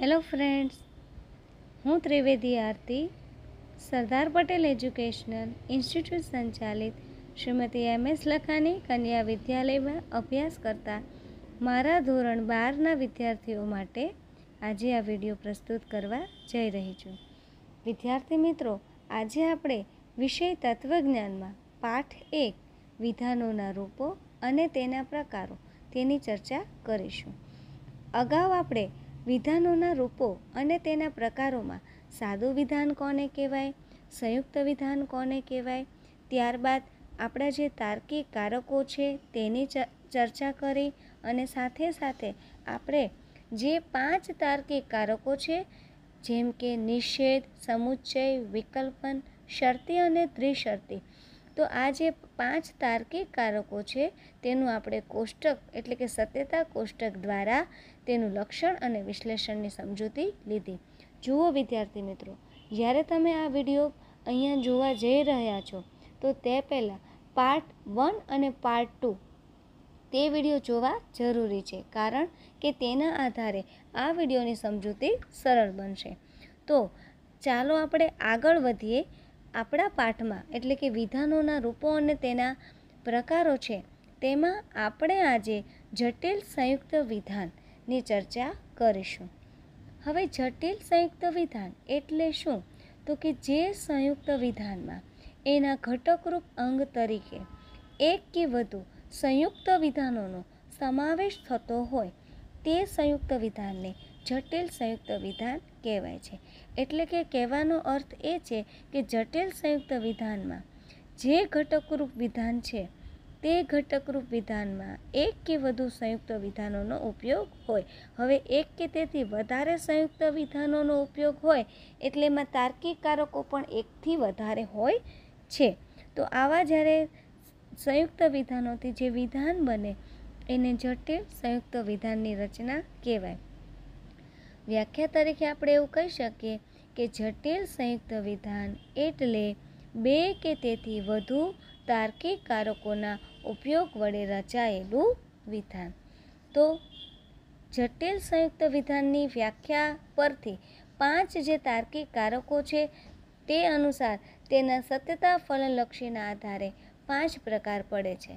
hello friends હું Trivedi Aarti Sardar Patel educational institute સંચાલિત Shrimati M S લખાની કન્યા વિદ્યાલયમાં અભ્યાસ કરતા મારા ધોરણ બારના વિદ્યાર્થીઓ માટે આજે આ વિડીયો પ્રસ્તુત કરવા જઈ રહી છું વિદ્યાર્થી મિત્રો આજે આપણે વિષય તત્વજ્ઞાનમાં પાઠ એક વિધાનોના રૂપો અને તેના પ્રકારો તેની ચર્ચા કરીશું અગાઉ આપણે વિધાનોના રૂપો અને તેના પ્રકારોમાં સાદું વિધાન કોને કહેવાય સંયુક્ત વિધાન કોને કહેવાય ત્યારબાદ આપણા જે તાર્કિક કારકો છે તેની ચર્ચા કરી અને સાથે સાથે આપણે જે પાંચ તાર્કિક કારકો છે જેમ કે નિષેધ સમુચ્ચય વિકલ્પન શરતી અને દ્વિશરતી તો આ જે પાંચ તાર્કિક કારકો છે તેનું આપણે કોષ્ટક એટલે કે સત્યતા કોષ્ટક દ્વારા તેનું લક્ષણ અને વિશ્લેષણની સમજૂતી લીધી જુઓ વિદ્યાર્થી મિત્રો જ્યારે તમે આ વિડીયો અહીંયા જોવા જઈ રહ્યા છો તો તે પહેલાં પાર્ટ વન અને પાર્ટ ટુ તે વિડીયો જોવા જરૂરી છે કારણ કે તેના આધારે આ વિડીયોની સમજૂતી સરળ બનશે તો ચાલો આપણે આગળ વધીએ આપણા પાઠમાં એટલે કે વિધાનોના રૂપો અને તેના પ્રકારો છે તેમાં આપણે આજે જટિલ સંયુક્ત વિધાન ની ચર્ચા કરીશું હવે જટિલ સંયુક્ત વિધાન એટલે શું તો કે જે સંયુક્ત વિધાનમાં એના ઘટકરૂપ અંગ તરીકે એક કે વધુ સંયુક્ત વિધાનોનો સમાવેશ થતો હોય તે સંયુક્ત વિધાનને જટિલ સંયુક્ત વિધાન કહેવાય છે એટલે કે કહેવાનો અર્થ એ છે કે જટિલ સંયુક્ત વિધાનમાં જે ઘટકરૂપ વિધાન છે તે ઘટકરૂપ વિધાનમાં એક કે વધુ સંયુક્ત વિધાનોનો ઉપયોગ હોય હવે એક કે તેથી વધારે સંયુક્ત વિધાનોનો ઉપયોગ હોય એટલે એમાં તાર્કિક કારકો પણ એકથી વધારે હોય છે તો આવા જ્યારે સંયુક્ત વિધાનોથી જે વિધાન બને એને જટિલ સંયુક્ત વિધાનની રચના કહેવાય વ્યાખ્યા તરીકે આપણે એવું કહી શકીએ કે જટિલ સંયુક્ત વિધાન એટલે બે કે તેથી વધુ તાર્કિક કારકોના ઉપયોગ વડે રચાયેલું વિધાન તો જટિલ સંયુક્ત વિધાનની વ્યાખ્યા પરથી પાંચ જે તાર્કિક કારકો છે તે અનુસાર તેના સત્યતા ફલનલક્ષીના આધારે પાંચ પ્રકાર પડે છે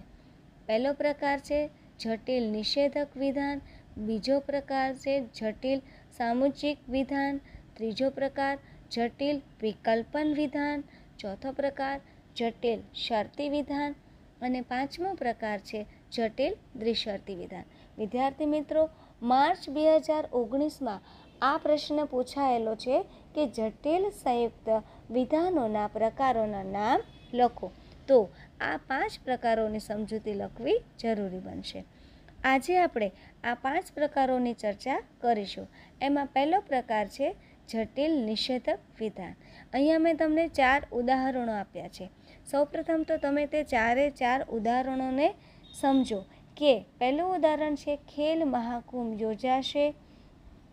પહેલો પ્રકાર છે જટિલ નિષેધક વિધાન બીજો પ્રકાર છે જટિલ સામુચિક વિધાન ત્રીજો પ્રકાર જટિલ વિકલ્પન વિધાન ચોથો પ્રકાર જટિલ શરતી વિધાન અને પાંચમો પ્રકાર છે જટિલ દ્વિશરતી વિધાન વિદ્યાર્થી મિત્રો માર્ચ બે હજાર ઓગણીસમાં આ પ્રશ્ન પૂછાયેલો છે કે જટિલ સંયુક્ત વિધાનોના પ્રકારોના નામ લખો તો આ પાંચ પ્રકારોની સમજૂતી લખવી જરૂરી બનશે આજે આપણે આ પાંચ પ્રકારોની ચર્ચા કરીશું એમાં પહેલો પ્રકાર છે જટિલ નિષેધક વિધાન અહીંયા મેં તમને ચાર ઉદાહરણો આપ્યા છે સૌપ્રથમ તો તમે તે ચારે ચાર ઉદાહરણોને સમજો કે પહેલું ઉદાહરણ છે ખેલ મહાકુંભ યોજાશે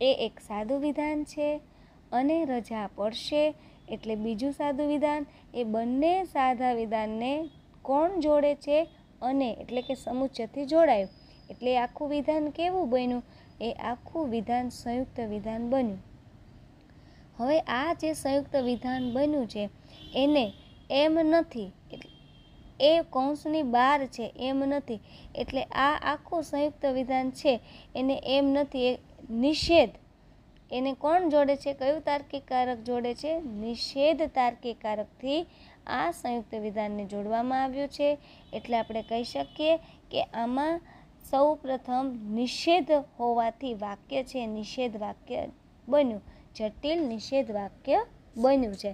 એ એક સાદું વિધાન છે અને રજા પડશે એટલે બીજું સાદું વિધાન એ બંને સાદા વિધાનને કોણ જોડે છે અને એટલે કે સમુચ્ચથી જોડાયું એટલે આખું વિધાન કેવું બન્યું એ આખું વિધાન સંયુક્ત વિધાન બન્યું હવે આ જે સંયુક્ત વિધાન બન્યું છે એને એમ નથી એ કૌંસની બહાર છે એમ નથી એટલે આ આખું સંયુક્ત વિધાન છે એને એમ નથી એ નિષેધ એને કોણ જોડે છે કયું તાર્કિક કારક જોડે છે નિષેધ તાર્કિક કારકથી આ સંયુક્ત વિધાનને જોડવામાં આવ્યું છે એટલે આપણે કહી શકીએ કે આમાં સૌ પ્રથમ નિષેધ હોવાથી વાક્ય છે નિષેધ વાક્ય બન્યું જટિલ નિષેધ વાક્ય બન્યું છે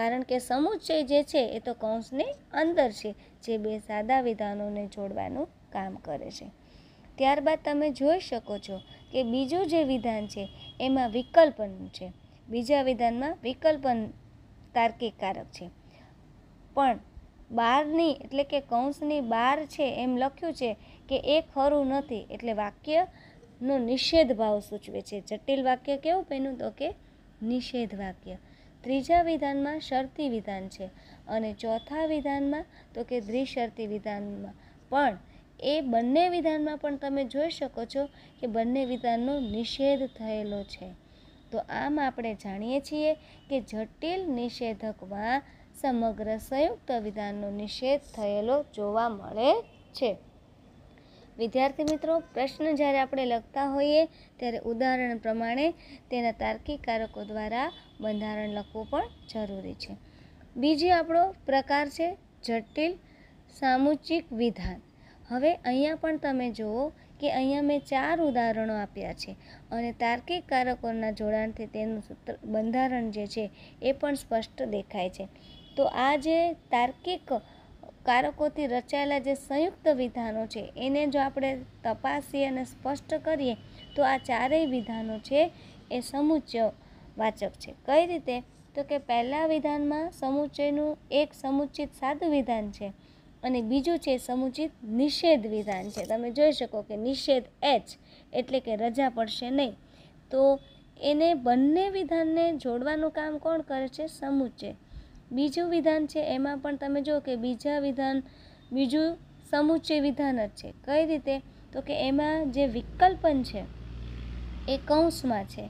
કારણ કે સમુચ્ચય જે છે એ તો કૌંસની અંદર છે જે બે સાદા વિધાનોને જોડવાનું કામ કરે છે ત્યારબાદ તમે જોઈ શકો છો કે બીજું જે વિધાન છે એમાં વિકલ્પન છે બીજા વિધાનમાં વિકલ્પન તાર્કિક કારક છે પણ બારની એટલે કે કૌંસની બાર છે એમ લખ્યું છે કે એ ખરું નથી એટલે વાક્યનો નિષેધ ભાવ સૂચવે છે જટિલ વાક્ય કેવું પહેલું તો કે નિષેધ વાક્ય ત્રીજા વિધાનમાં શરતી વિધાન છે અને ચોથા વિધાનમાં તો કે દ્વિશરતી વિધાનમાં પણ એ બંને વિધાનમાં પણ તમે જોઈ શકો છો કે બંને વિધાનનો નિષેધ થયેલો છે તો આમ આપણે જાણીએ છીએ કે જટિલ નિષેધકમાં સમગ્ર સંયુક્ત વિધાનનો નિષેધ થયેલો જોવા મળે છે વિદ્યાર્થી મિત્રો પ્રશ્ન જ્યારે આપણે લખતા હોઈએ ત્યારે ઉદાહરણ પ્રમાણે તેના તાર્કિક કારકો દ્વારા બંધારણ લખવું પણ જરૂરી છે બીજો આપણો પ્રકાર છે જટિલ સામુચિક વિધાન હવે અહીંયા પણ તમે જુઓ કે અહીંયા મેં ચાર ઉદાહરણો આપ્યા છે અને તાર્કિક કારકોના જોડાણથી તેનું સૂત્ર બંધારણ જે છે એ પણ સ્પષ્ટ દેખાય છે તો આ જે તાર્કિક કારકોથી રચાયેલા જે સંયુક્ત વિધાનો છે એને જો આપણે તપાસીએ અને સ્પષ્ટ કરીએ તો આ ચારેય વિધાનો છે એ સમુચ્ય વાચક છે કઈ રીતે તો કે પહેલાં વિધાનમાં સમુચ્ચયનું એક સમુચિત સાદું વિધાન છે અને બીજું છે સમુચિત નિષેધ વિધાન છે તમે જોઈ શકો કે નિષેધ એચ એટલે કે રજા પડશે નહીં તો એને બંને વિધાનને જોડવાનું કામ કોણ કરે છે સમુચ્ચય બીજું વિધાન છે એમાં પણ તમે જો કે બીજા વિધાન બીજું સમુચ્ચય વિધાન જ છે કઈ રીતે તો કે એમાં જે વિકલ્પન છે એ કૌંસમાં છે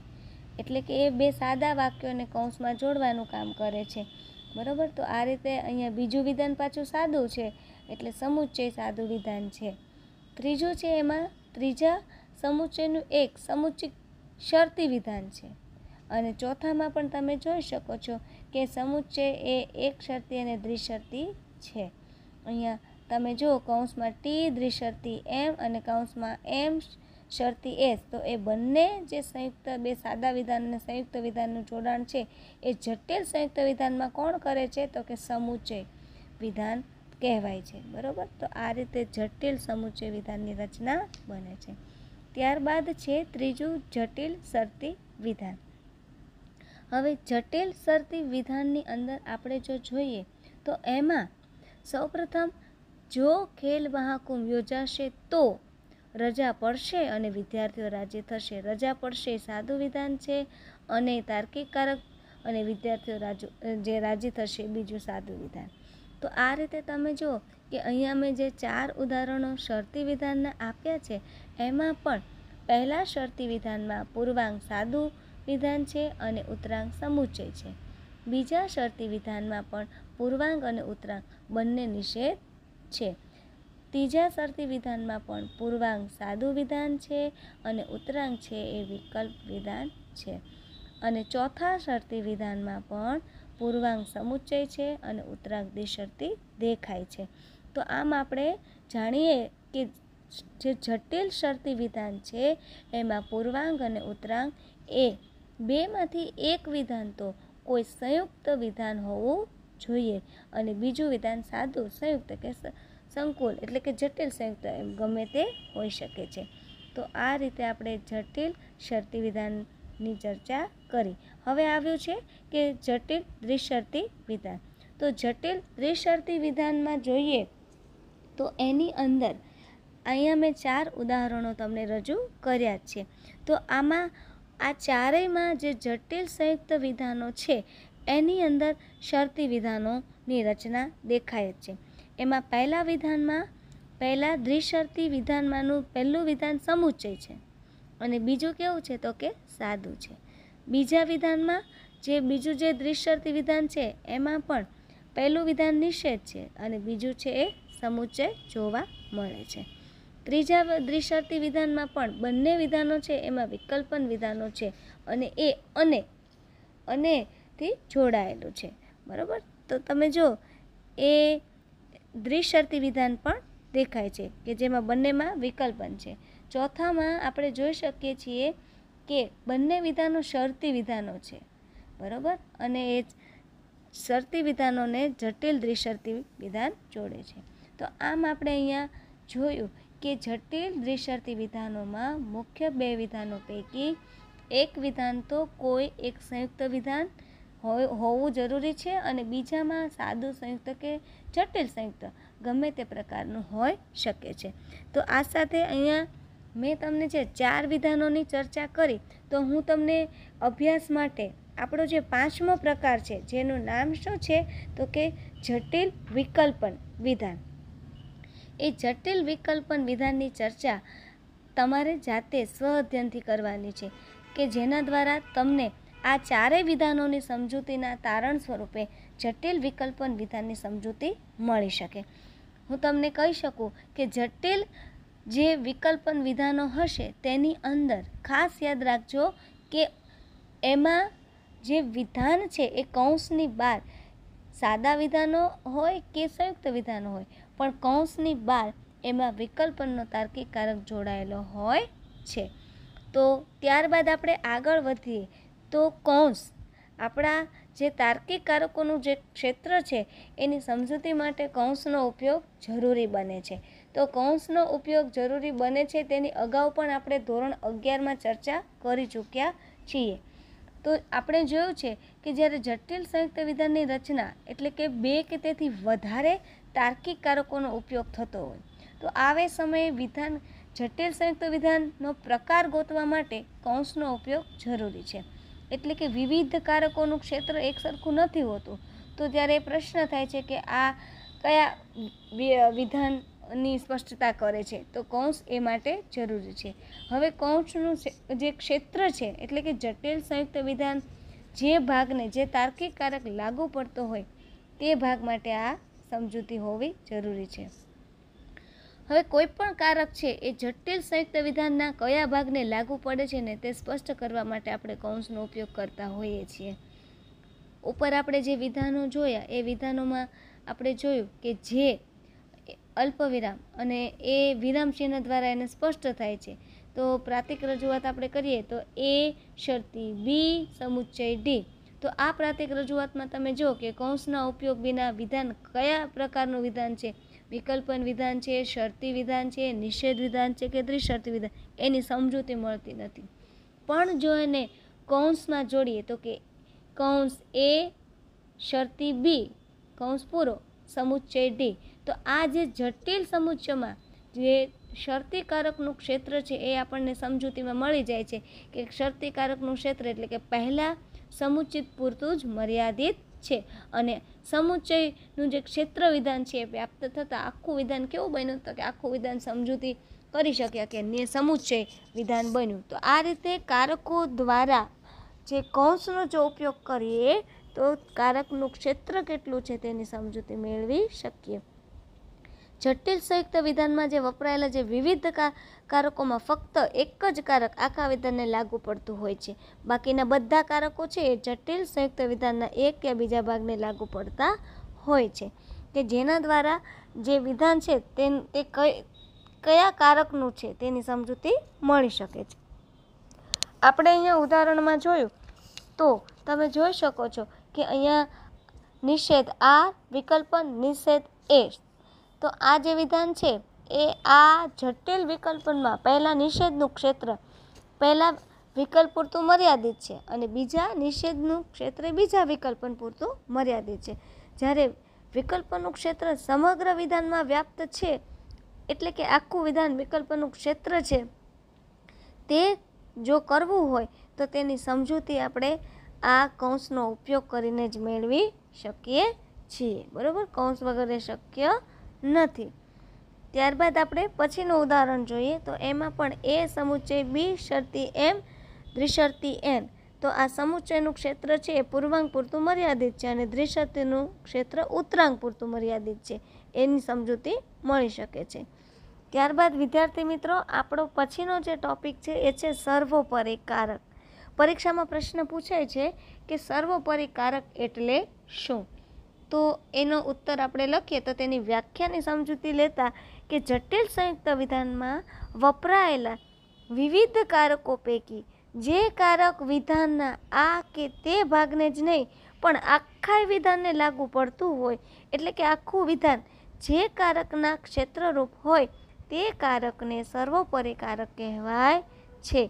એટલે કે એ બે સાદા વાક્યોને કૌંસમાં જોડવાનું કામ કરે છે બરાબર તો આ રીતે અહીંયા બીજું વિધાન પાછું સાદું છે એટલે સમુચ્ચય સાદું વિધાન છે ત્રીજું છે એમાં ત્રીજા સમુચ્ચયનું એક સમુચિત શરતી વિધાન છે અને ચોથામાં પણ તમે જોઈ શકો છો કે સમુચ્ચય એ એક શરતી અને દ્વિશરતી છે અહીંયા તમે જો કૌંસમાં ટી દ્વિશરતી એમ અને કૌંસમાં એમ શરતી એસ તો એ બંને જે સંયુક્ત બે સાદા વિધાન અને સંયુક્ત વિધાનનું જોડાણ છે એ જટિલ સંયુક્ત વિધાનમાં કોણ કરે છે તો કે સમુચ્ચય વિધાન કહેવાય છે બરાબર તો આ રીતે જટિલ સમુચ્ચય વિધાનની રચના બને છે ત્યારબાદ છે ત્રીજું જટિલ શરતી વિધાન હવે જટિલ શરતી વિધાનની અંદર આપણે જો જોઈએ તો એમાં સૌપ્રથમ જો ખેલ મહાકુંભ યોજાશે તો રજા પડશે અને વિદ્યાર્થીઓ રાજી થશે રજા પડશે સાદું વિધાન છે અને તાર્કિક કારક અને વિદ્યાર્થીઓ રાજુ જે રાજી થશે બીજું સાદું વિધાન તો આ રીતે તમે જુઓ કે અહીંયા મેં જે ચાર ઉદાહરણો શરતી વિધાનના આપ્યા છે એમાં પણ પહેલાં શરતી વિધાનમાં પૂર્વાંગ સાદું વિધાન છે અને ઉત્તરાંગ સમુચ્ચય છે બીજા શરતી વિધાનમાં પણ પૂર્વાંગ અને ઉત્તરાંગ બંને નિષેધ છે ત્રીજા શરતી વિધાનમાં પણ પૂર્વાંગ સાદું વિધાન છે અને ઉત્તરાંગ છે એ વિકલ્પ વિધાન છે અને ચોથા શરતી વિધાનમાં પણ પૂર્વાંગ સમુચ્ચય છે અને ઉત્તરાંગ દિશરતી દેખાય છે તો આમ આપણે જાણીએ કે જે જટિલ શરતી વિધાન છે એમાં પૂર્વાંગ અને ઉત્તરાંગ એ બેમાંથી એક વિધાન તો કોઈ સંયુક્ત વિધાન હોવું જોઈએ અને બીજું વિધાન સાદું સંયુક્ત કે સંકુલ એટલે કે જટિલ સંયુક્ત એમ ગમે તે હોઈ શકે છે તો આ રીતે આપણે જટિલ શરતી વિધાનની ચર્ચા કરી હવે આવ્યું છે કે જટિલ દ્વિશરતી વિધાન તો જટિલ દ્વિશરતી વિધાનમાં જોઈએ તો એની અંદર અહીંયા મેં ચાર ઉદાહરણો તમને રજૂ કર્યા છે તો આમાં આ ચારેયમાં જે જટિલ સંયુક્ત વિધાનો છે એની અંદર શરતી વિધાનોની રચના દેખાય જ છે એમાં પહેલા વિધાનમાં પહેલાં દ્વિશરતી વિધાનમાંનું પહેલું વિધાન સમુચ્ચય છે અને બીજું કેવું છે તો કે સાદું છે બીજા વિધાનમાં જે બીજું જે દ્વિશરતી વિધાન છે એમાં પણ પહેલું વિધાન નિષેધ છે અને બીજું છે એ સમુચ્ચય જોવા મળે છે ત્રીજા દ્વિશરતી વિધાનમાં પણ બંને વિધાનો છે એમાં વિકલ્પન વિધાનો છે અને એ અને અનેથી જોડાયેલું છે બરાબર તો તમે જો એ દ્વિશરતી વિધાન પણ દેખાય છે કે જેમાં બંનેમાં વિકલ્પન છે ચોથામાં આપણે જોઈ શકીએ છીએ કે બંને વિધાનો શરતી વિધાનો છે બરાબર અને એ શરતી વિધાનોને જટિલ દ્રિશર્તી વિધાન જોડે છે તો આમ આપણે અહીંયા જોયું કે જટિલ દ્વિશરતી વિધાનોમાં મુખ્ય બે વિધાનો પૈકી એક વિધાન તો કોઈ એક સંયુક્ત વિધાન હોવું જરૂરી છે અને બીજામાં સાદું સંયુક્ત કે જટિલ સંયુક્ત ગમે તે પ્રકારનું હોય શકે છે તો આ સાથે અહીંયા મેં તમને જે ચાર વિધાનોની ચર્ચા કરી તો હું તમને અભ્યાસ માટે આપણો જે પાંચમો પ્રકાર છે જેનું નામ શું છે તો કે જટિલ વિકલ્પન વિધાન એ જટિલ વિકલ્પન વિધાનની ચર્ચા તમારે જાતે સ્વ અધ્યયનથી કરવાની છે કે જેના દ્વારા તમને આ ચારેય વિધાનોની સમજૂતીના તારણ સ્વરૂપે જટિલ વિકલ્પન વિધાનની સમજૂતી મળી શકે હું તમને કહી શકું કે જટિલ જે વિકલ્પન વિધાનો હશે તેની અંદર ખાસ યાદ રાખજો કે એમાં જે વિધાન છે એ કૌંસની બહાર સાદા વિધાનો હોય કે સંયુક્ત વિધાનો હોય પણ કૌંસની બહાર એમાં વિકલ્પનો તાર્કિક કારક જોડાયેલો હોય છે તો ત્યારબાદ આપણે આગળ વધીએ તો કૌંસ આપણા જે તાર્કિક કારકોનું જે ક્ષેત્ર છે એની સમજૂતી માટે કૌંસનો ઉપયોગ જરૂરી બને છે તો કૌંસનો ઉપયોગ જરૂરી બને છે તેની અગાઉ પણ આપણે ધોરણ અગિયારમાં ચર્ચા કરી ચૂક્યા છીએ તો આપણે જોયું છે કે જ્યારે જટિલ સંયુક્ત વિધાનની રચના એટલે કે બે કે તેથી વધારે તાર્કિક કારકોનો ઉપયોગ થતો હોય તો આવે સમયે વિધાન જટિલ સંયુક્ત વિધાનનો પ્રકાર ગોતવા માટે કૌંસનો ઉપયોગ જરૂરી છે એટલે કે વિવિધ કારકોનું ક્ષેત્ર એકસરખું નથી હોતું તો ત્યારે પ્રશ્ન થાય છે કે આ કયા વિધાનની સ્પષ્ટતા કરે છે તો કૌંસ એ માટે જરૂરી છે હવે કૌંસનું જે ક્ષેત્ર છે એટલે કે જટિલ સંયુક્ત વિધાન જે ભાગને જે તાર્કિક કારક લાગુ પડતો હોય તે ભાગ માટે આ સમજૂતી હોવી જરૂરી છે હવે કોઈપણ કારક છે એ જટિલ સંયુક્ત વિધાનના કયા ભાગને લાગુ પડે છે ને તે સ્પષ્ટ કરવા માટે આપણે કૌંસનો ઉપયોગ કરતા હોઈએ છીએ ઉપર આપણે જે વિધાનો જોયા એ વિધાનોમાં આપણે જોયું કે જે અલ્પવિરામ અને એ વિરામ ચિહ્ન દ્વારા એને સ્પષ્ટ થાય છે તો પ્રાતિક રજૂઆત આપણે કરીએ તો એ શરતી બી સમુચ્ચય ડી તો આ પ્રાતિક રજૂઆતમાં તમે જો કે કૌંસના ઉપયોગ વિના વિધાન કયા પ્રકારનું વિધાન છે વિકલ્પન વિધાન છે શરતી વિધાન છે નિષેધ વિધાન છે કે ત્રિશરતી વિધાન એની સમજૂતી મળતી નથી પણ જો એને કૌંસમાં જોડીએ તો કે કૌંસ એ શરતી બી કૌંસ પૂરો સમુચ્ચય ડી તો આ જે જટિલ સમુચ્ચયમાં જે શરતીકારકનું ક્ષેત્ર છે એ આપણને સમજૂતીમાં મળી જાય છે કે શરતીકારકનું ક્ષેત્ર એટલે કે પહેલાં સમુચિત પૂરતું જ મર્યાદિત છે અને સમુચયનું જે ક્ષેત્ર વિધાન છે એ વ્યાપ્ત થતાં આખું વિધાન કેવું બન્યું તો કે આખું વિધાન સમજૂતી કરી શક્યા કે ને સમુચય વિધાન બન્યું તો આ રીતે કારકો દ્વારા જે કૌંસનો જો ઉપયોગ કરીએ તો કારકનું ક્ષેત્ર કેટલું છે તેની સમજૂતી મેળવી શકીએ જટિલ સંયુક્ત વિધાનમાં જે વપરાયેલા જે વિવિધ કારકોમાં ફક્ત એક જ કારક આખા વિધાનને લાગુ પડતું હોય છે બાકીના બધા કારકો છે એ જટિલ સંયુક્ત વિધાનના એક કે બીજા ભાગને લાગુ પડતા હોય છે કે જેના દ્વારા જે વિધાન છે તે તે કયા કારકનું છે તેની સમજૂતી મળી શકે છે આપણે અહીંયા ઉદાહરણમાં જોયું તો તમે જોઈ શકો છો કે અહીંયા નિષેધ આ વિકલ્પ નિષેધ એ તો આ જે વિધાન છે એ આ જટિલ વિકલ્પનમાં પહેલાં નિષેધનું ક્ષેત્ર પહેલાં વિકલ્પ પૂરતું મર્યાદિત છે અને બીજા નિષેધનું ક્ષેત્ર બીજા વિકલ્પ પૂરતું મર્યાદિત છે જ્યારે વિકલ્પનું ક્ષેત્ર સમગ્ર વિધાનમાં વ્યાપ્ત છે એટલે કે આખું વિધાન વિકલ્પનું ક્ષેત્ર છે તે જો કરવું હોય તો તેની સમજૂતી આપણે આ કૌંસનો ઉપયોગ કરીને જ મેળવી શકીએ છીએ બરાબર કૌંસ વગેરે શક્ય નથી ત્યારબાદ આપણે પછીનું ઉદાહરણ જોઈએ તો એમાં પણ એ સમુચ્ચય બી શરતી એમ દ્વિશરતી એન તો આ સમુચ્ચયનું ક્ષેત્ર છે એ પૂર્વાંગ પૂરતું મર્યાદિત છે અને દ્વિશરતીનું ક્ષેત્ર ઉત્તરાંગ પૂરતું મર્યાદિત છે એની સમજૂતી મળી શકે છે ત્યારબાદ વિદ્યાર્થી મિત્રો આપણો પછીનો જે ટોપિક છે એ છે સર્વોપરી કારક પરીક્ષામાં પ્રશ્ન પૂછાય છે કે સર્વોપરી કારક એટલે શું તો એનો ઉત્તર આપણે લખીએ તો તેની વ્યાખ્યાની સમજૂતી લેતા કે જટિલ સંયુક્ત વિધાનમાં વપરાયેલા વિવિધ કારકો પૈકી જે કારક વિધાનના આ કે તે ભાગને જ નહીં પણ આખા વિધાનને લાગુ પડતું હોય એટલે કે આખું વિધાન જે કારકના ક્ષેત્રરૂપ હોય તે કારકને સર્વોપરી કારક કહેવાય છે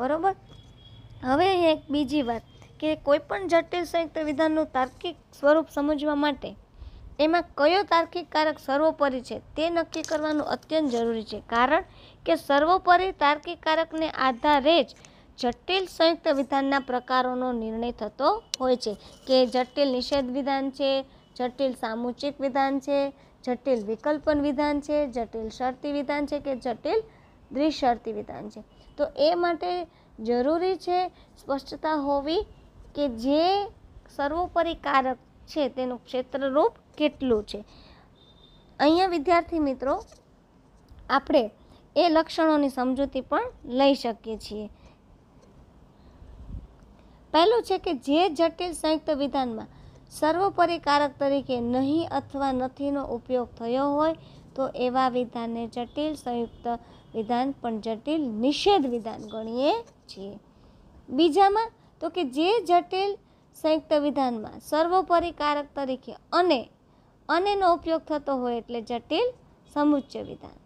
બરાબર હવે એક બીજી વાત કે કોઈપણ જટિલ સંયુક્ત વિધાનનું તાર્કિક સ્વરૂપ સમજવા માટે એમાં કયો તાર્કિક કારક સર્વોપરી છે તે નક્કી કરવાનું અત્યંત જરૂરી છે કારણ કે સર્વોપરી તાર્કિક કારકને આધારે જ જટિલ સંયુક્ત વિધાનના પ્રકારોનો નિર્ણય થતો હોય છે કે જટિલ નિષેધ વિધાન છે જટિલ સામુચિક વિધાન છે જટિલ વિકલ્પન વિધાન છે જટિલ શરતી વિધાન છે કે જટિલ દ્વિશરતી વિધાન છે તો એ માટે જરૂરી છે સ્પષ્ટતા હોવી કે જે સર્વોપરી કારક છે તેનું ક્ષેત્રરૂપ કેટલું છે અહીંયા વિદ્યાર્થી મિત્રો આપણે એ લક્ષણોની સમજૂતી પણ લઈ શકીએ છીએ પહેલું છે કે જે જટિલ સંયુક્ત વિધાનમાં સર્વોપરી કારક તરીકે નહીં અથવા નથીનો ઉપયોગ થયો હોય તો એવા વિધાનને જટિલ સંયુક્ત વિધાન પણ જટિલ નિષેધ વિધાન ગણીએ છીએ બીજામાં તો કે જે જટિલ સંયુક્ત વિધાનમાં સર્વોપરી કારક તરીકે અને અનેનો ઉપયોગ થતો હોય એટલે જટિલ સમુચ્ચય વિધાન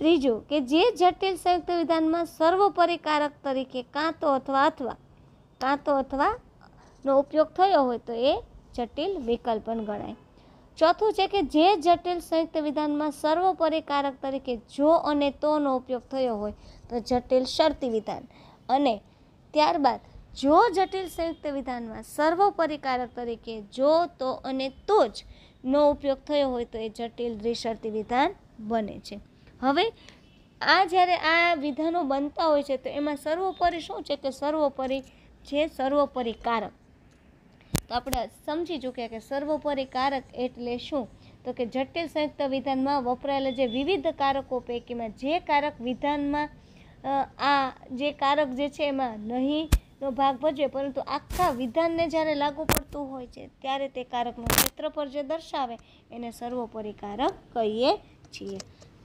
ત્રીજું કે જે જટિલ સંયુક્ત વિધાનમાં સર્વોપરી કારક તરીકે કાં તો અથવા અથવા કાં તો અથવા નો ઉપયોગ થયો હોય તો એ જટિલ વિકલ્પ પણ ગણાય ચોથું છે કે જે જટિલ સંયુક્ત વિધાનમાં સર્વોપરી કારક તરીકે જો અને તોનો ઉપયોગ થયો હોય તો જટિલ શરતી વિધાન અને ત્યારબાદ જો જટિલ સંયુક્ત વિધાનમાં સર્વોપરિકારક તરીકે જો તો અને તો જ નો ઉપયોગ થયો હોય તો એ જટિલ દ્વિશર્તી વિધાન બને છે હવે આ જ્યારે આ વિધાનો બનતા હોય છે તો એમાં સર્વોપરી શું છે કે સર્વોપરી છે સર્વોપરિકારક તો આપણે સમજી ચૂક્યા કે સર્વોપરિકારક એટલે શું તો કે જટિલ સંયુક્ત વિધાનમાં વપરાયેલા જે વિવિધ કારકો પૈકીમાં જે કારક વિધાનમાં આ જે કારક જે છે એમાં નહીં નો ભાગ ભજવે પરંતુ આખા વિધાનને જ્યારે લાગુ પડતું હોય છે ત્યારે તે કારકનું ક્ષેત્ર પર જે દર્શાવે એને સર્વોપરી કારક કહીએ છીએ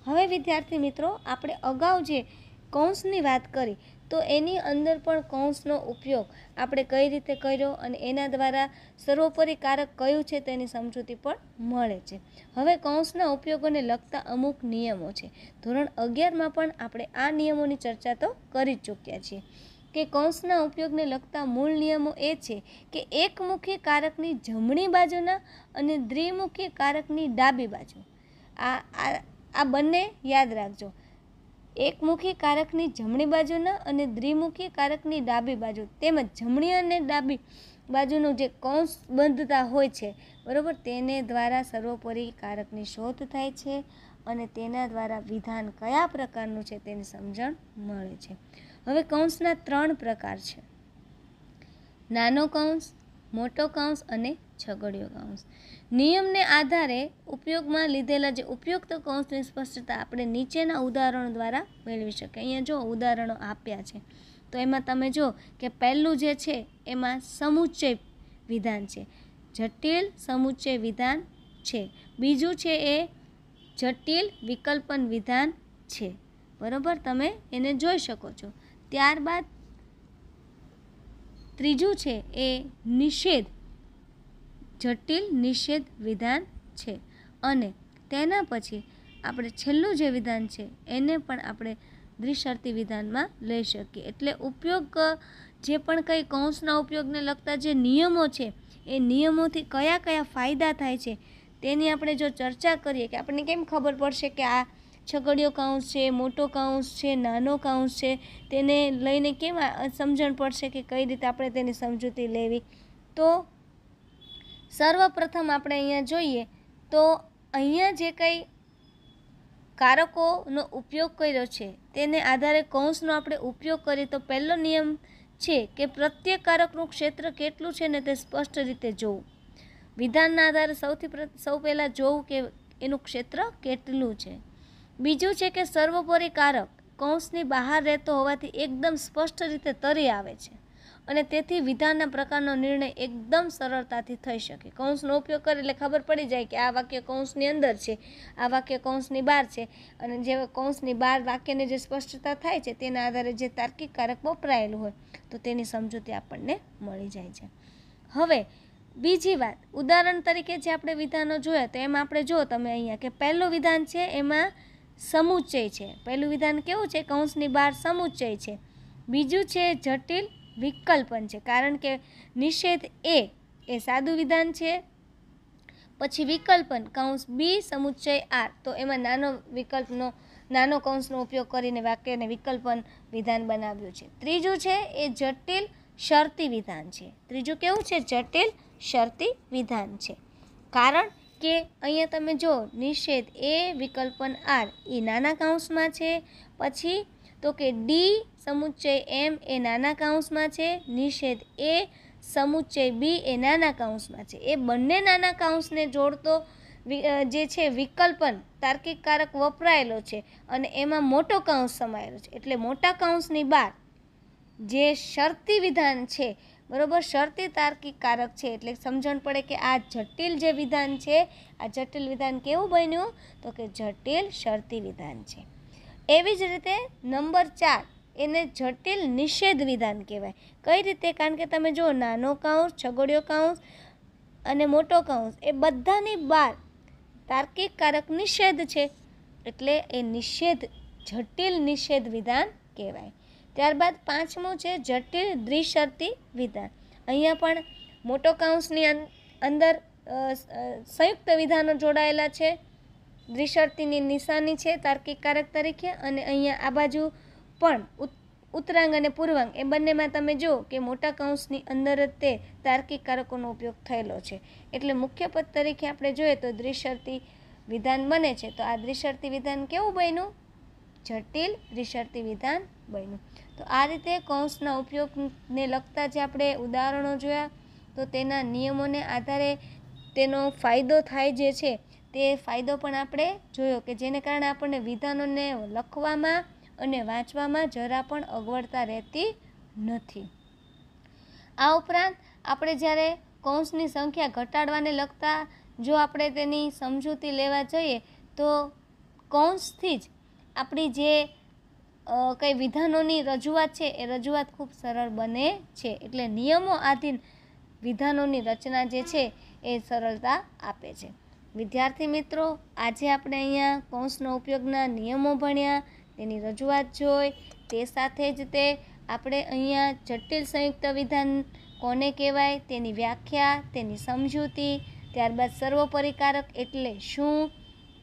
હવે વિદ્યાર્થી મિત્રો આપણે અગાઉ જે કૌંસની વાત કરી તો એની અંદર પણ કૌંસનો ઉપયોગ આપણે કઈ રીતે કર્યો અને એના દ્વારા સર્વોપરી કારક કયું છે તેની સમજૂતી પણ મળે છે હવે કૌંસના ઉપયોગોને લગતા અમુક નિયમો છે ધોરણ અગિયારમાં પણ આપણે આ નિયમોની ચર્ચા તો કરી જ ચૂક્યા છીએ કે કૌંસના ઉપયોગને લગતા મૂળ નિયમો એ છે કે એકમુખી કારકની જમણી બાજુના અને દ્વિમુખી કારકની ડાબી બાજુ આ આ બંને યાદ રાખજો એકમુખી કારકની જમણી બાજુના અને દ્વિમુખી કારકની ડાબી બાજુ તેમજ જમણી અને ડાબી બાજુનું જે કૌંસ બંધતા હોય છે બરાબર તેને દ્વારા સર્વોપરી કારકની શોધ થાય છે અને તેના દ્વારા વિધાન કયા પ્રકારનું છે તેની સમજણ મળે છે હવે કૌંસના ત્રણ પ્રકાર છે નાનો કૌંસ મોટો કૌંસ અને છગડિયો કૌંસ નિયમને આધારે ઉપયોગમાં લીધેલા જે ઉપયુક્ત કૌંસની સ્પષ્ટતા આપણે નીચેના ઉદાહરણો દ્વારા મેળવી શકીએ અહીંયા જો ઉદાહરણો આપ્યા છે તો એમાં તમે જો કે પહેલું જે છે એમાં સમુચ્ચય વિધાન છે જટિલ સમુચ્ચય વિધાન છે બીજું છે એ જટિલ વિકલ્પન વિધાન છે બરાબર તમે એને જોઈ શકો છો ત્યારબાદ ત્રીજું છે એ નિષેધ જટિલ નિષેધ વિધાન છે અને તેના પછી આપણે છેલ્લું જે વિધાન છે એને પણ આપણે દ્વિશર્તી વિધાનમાં લઈ શકીએ એટલે ઉપયોગ જે પણ કંઈ કૌંસના ઉપયોગને લગતા જે નિયમો છે એ નિયમોથી કયા કયા ફાયદા થાય છે તેની આપણે જો ચર્ચા કરીએ કે આપણને કેમ ખબર પડશે કે આ છગડીયો કાઉન્સ છે મોટો કાઉન્સ છે નાનો કાઉન્સ છે તેને લઈને કેવા સમજણ પડશે કે કઈ રીતે આપણે તેની સમજૂતી લેવી તો સર્વપ્રથમ આપણે અહીંયા જોઈએ તો અહીંયા જે કંઈ કારકોનો ઉપયોગ કર્યો છે તેને આધારે કૌંસનો આપણે ઉપયોગ કરીએ તો પહેલો નિયમ છે કે પ્રત્યેક કારકનું ક્ષેત્ર કેટલું છે ને તે સ્પષ્ટ રીતે જોવું વિધાનના આધારે સૌથી સૌ પહેલાં જોવું કે એનું ક્ષેત્ર કેટલું છે બીજું છે કે સર્વોપરી કારક કૌંસની બહાર રહેતો હોવાથી એકદમ સ્પષ્ટ રીતે તરી આવે છે અને તેથી વિધાનના પ્રકારનો નિર્ણય એકદમ સરળતાથી થઈ શકે કૌંસનો ઉપયોગ કરે એટલે ખબર પડી જાય કે આ વાક્ય કૌંસની અંદર છે આ વાક્ય કૌંસની બહાર છે અને જે કૌંસની બહાર વાક્યને જે સ્પષ્ટતા થાય છે તેના આધારે જે તાર્કિક કારક વપરાયેલું હોય તો તેની સમજૂતી આપણને મળી જાય છે હવે બીજી વાત ઉદાહરણ તરીકે જે આપણે વિધાનો જોયા તો એમાં આપણે જો તમે અહીંયા કે પહેલું વિધાન છે એમાં સમુચ્ચય છે પહેલું વિધાન કેવું છે કૌંસની બહાર સમુચ્ચય છે બીજું છે જટિલ વિકલ્પન છે કારણ કે નિષેધ એ એ સાદું વિધાન છે પછી વિકલ્પન કૌંસ બી સમુચ્ચય આર તો એમાં નાનો વિકલ્પનો નાનો કૌંસનો ઉપયોગ કરીને વાક્યને વિકલ્પન વિધાન બનાવ્યું છે ત્રીજું છે એ જટિલ શરતી વિધાન છે ત્રીજું કેવું છે જટિલ શરતી વિધાન છે કારણ કે અહીંયા તમે જો નિષેધ એ વિકલ્પન આર એ નાના કાઉન્સમાં છે પછી તો કે ડી સમુચ્ચય એમ એ નાના કાઉન્સમાં છે નિષેધ એ સમુચ્ચય બી એ નાના કાઉન્સમાં છે એ બંને નાના કાઉન્સને જોડતો જે છે વિકલ્પન તાર્કિક કારક વપરાયેલો છે અને એમાં મોટો કાઉન્સ સમાયેલો છે એટલે મોટા કાઉન્સની બહાર જે શરતી વિધાન છે બરોબર શરતી તાર્કિક કારક છે એટલે સમજણ પડે કે આ જટિલ જે વિધાન છે આ જટિલ વિધાન કેવું બન્યું તો કે જટિલ શરતી વિધાન છે એવી જ રીતે નંબર ચાર એને જટિલ નિષેધ વિધાન કહેવાય કઈ રીતે કારણ કે તમે જુઓ નાનો કાઉન્સ છગડીયો કાઉન્સ અને મોટો કાઉન્સ એ બધાની બહાર તાર્કિક કારક નિષેધ છે એટલે એ નિષેધ જટિલ નિષેધ વિધાન કહેવાય ત્યારબાદ પાંચમું છે જટિલ દ્વિશરતી વિધાન અહીંયા પણ મોટો કાઉન્સની અંદર સંયુક્ત વિધાનો જોડાયેલા છે દ્વિશરતીની નિશાની છે તાર્કિક કારક તરીકે અને અહીંયા આ બાજુ પણ ઉત્તરાંગ અને પૂર્વાંગ એ બંનેમાં તમે જુઓ કે મોટા કૌંસની અંદર જ તે તાર્કિક કારકોનો ઉપયોગ થયેલો છે એટલે મુખ્ય પદ તરીકે આપણે જોઈએ તો દ્વિશરતી વિધાન બને છે તો આ દ્વિશરતી વિધાન કેવું બન્યું જટિલ દ્વિશરતી વિધાન બન્યું તો આ રીતે કૌંસના ઉપયોગને લગતા જે આપણે ઉદાહરણો જોયા તો તેના નિયમોને આધારે તેનો ફાયદો થાય જે છે તે ફાયદો પણ આપણે જોયો કે જેને કારણે આપણને વિધાનોને લખવામાં અને વાંચવામાં જરા પણ અગવડતા રહેતી નથી આ ઉપરાંત આપણે જ્યારે કૌંસની સંખ્યા ઘટાડવાને લગતા જો આપણે તેની સમજૂતી લેવા જઈએ તો કૌંસથી જ આપણી જે કઈ વિધાનોની રજૂઆત છે એ રજૂઆત ખૂબ સરળ બને છે એટલે નિયમો આધીન વિધાનોની રચના જે છે એ સરળતા આપે છે વિદ્યાર્થી મિત્રો આજે આપણે અહીંયા કૌંસનો ઉપયોગના નિયમો ભણ્યા તેની રજૂઆત જોઈ તે સાથે જ તે આપણે અહીંયા જટિલ સંયુક્ત વિધાન કોને કહેવાય તેની વ્યાખ્યા તેની સમજૂતી ત્યારબાદ સર્વોપરિકારક એટલે શું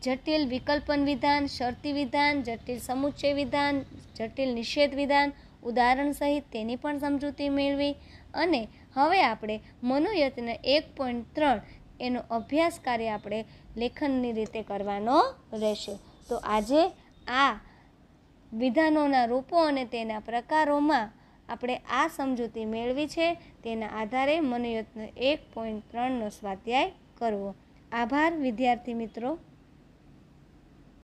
જટિલ વિકલ્પન વિધાન શરતી વિધાન જટિલ સમુચ્ચય વિધાન જટિલ નિષેધ વિધાન ઉદાહરણ સહિત તેની પણ સમજૂતી મેળવી અને હવે આપણે મનોયત્ન એક પોઈન્ટ ત્રણ એનો અભ્યાસ કાર્ય આપણે લેખનની રીતે કરવાનો રહેશે તો આજે આ વિધાનોના રૂપો અને તેના પ્રકારોમાં આપણે આ સમજૂતી મેળવી છે તેના આધારે મનોયત્ન એક પોઈન્ટ ત્રણનો સ્વાધ્યાય કરવો આભાર વિદ્યાર્થી મિત્રો